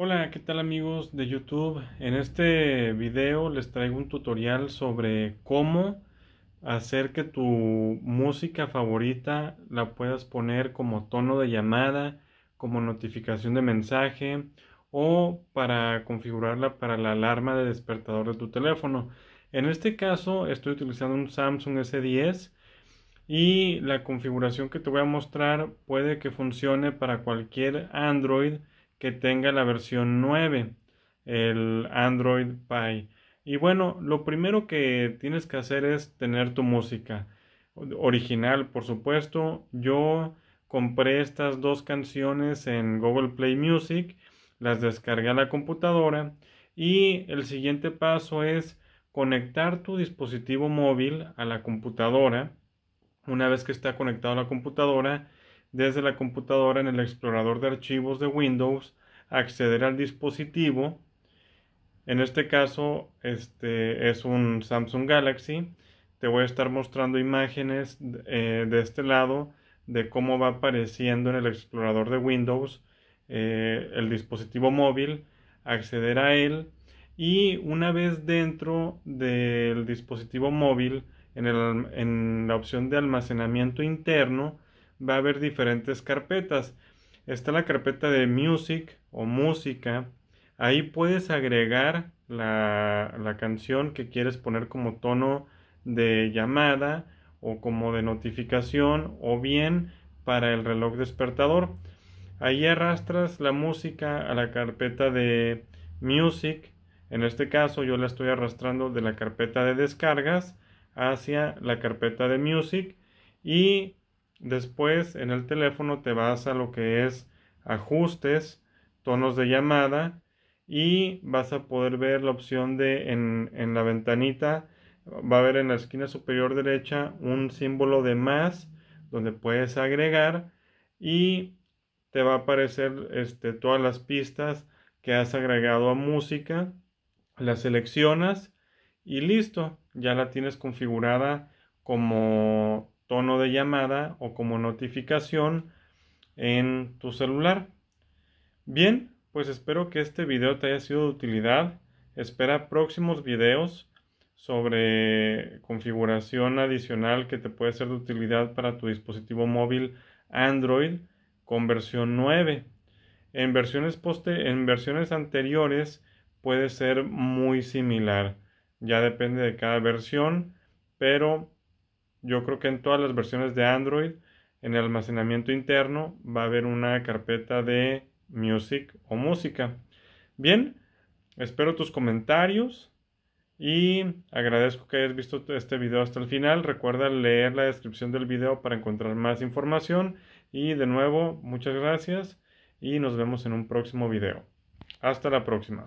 Hola, ¿qué tal amigos de YouTube? En este video les traigo un tutorial sobre cómo hacer que tu música favorita la puedas poner como tono de llamada, como notificación de mensaje o para configurarla para la alarma de despertador de tu teléfono. En este caso estoy utilizando un Samsung S10 y la configuración que te voy a mostrar puede que funcione para cualquier Android que tenga la versión 9, el Android Pie. Y bueno, lo primero que tienes que hacer es tener tu música original, por supuesto. Yo compré estas dos canciones en Google Play Music, las descargué a la computadora y el siguiente paso es conectar tu dispositivo móvil a la computadora. Una vez que está conectado a la computadora, desde la computadora en el explorador de archivos de Windows, acceder al dispositivo. En este caso, este es un Samsung Galaxy. Te voy a estar mostrando imágenes eh, de este lado de cómo va apareciendo en el explorador de Windows eh, el dispositivo móvil, acceder a él y una vez dentro del dispositivo móvil en la opción de almacenamiento interno, va a haber diferentes carpetas. Está la carpeta de music o música. Ahí puedes agregar la, la canción que quieres poner como tono de llamada o como de notificación o bien para el reloj despertador. Ahí arrastras la música a la carpeta de music. En este caso yo la estoy arrastrando de la carpeta de descargas hacia la carpeta de music y Después en el teléfono te vas a lo que es ajustes, tonos de llamada y vas a poder ver la opción de en, la ventanita va a haber en la esquina superior derecha un símbolo de más donde puedes agregar y te va a aparecer este, todas las pistas que has agregado a música, las seleccionas y listo, ya la tienes configurada como tono de llamada o como notificación en tu celular. Bien, pues espero que este video te haya sido de utilidad. Espera próximos videos sobre configuración adicional que te puede ser de utilidad para tu dispositivo móvil Android con versión 9. En versiones, poste en versiones anteriores puede ser muy similar. Ya depende de cada versión, pero yo creo que en todas las versiones de Android, en el almacenamiento interno va a haber una carpeta de music o música. Bien, espero tus comentarios y agradezco que hayas visto este video hasta el final. Recuerda leer la descripción del video para encontrar más información y de nuevo, muchas gracias y nos vemos en un próximo video. Hasta la próxima.